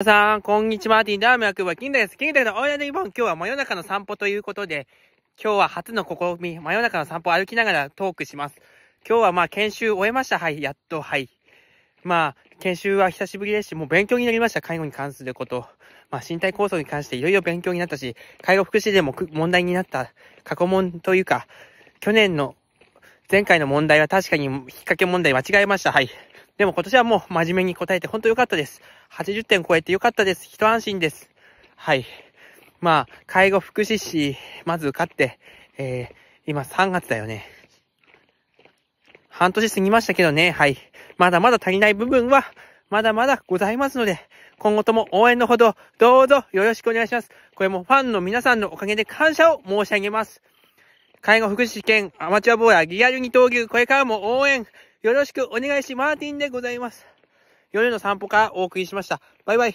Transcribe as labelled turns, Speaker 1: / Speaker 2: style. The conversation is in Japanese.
Speaker 1: 皆さん、こんにちは。ティンダーメアクは金です。金です。おので日本。今日は真夜中の散歩ということで、今日は初の試み、真夜中の散歩を歩きながらトークします。今日はまあ研修終えました。はい、やっと、はい。まあ、研修は久しぶりですし、もう勉強になりました。介護に関すること。まあ、身体構造に関していろいろ勉強になったし、介護福祉でも問題になった過去問というか、去年の、前回の問題は確かに引っ掛け問題間違えました。はい。でも今年はもう真面目に答えて本当良かったです。80点超えて良かったです。一安心です。はい。まあ、介護福祉士、まず受かって、えー、今3月だよね。半年過ぎましたけどね、はい。まだまだ足りない部分は、まだまだございますので、今後とも応援のほど、どうぞよろしくお願いします。これもファンの皆さんのおかげで感謝を申し上げます。介護福祉士兼アマチュアボーヤ、リアル二刀流、これからも応援、よろしくお願いしマーティンでございます。夜の散歩からお送りしました。バイバイ。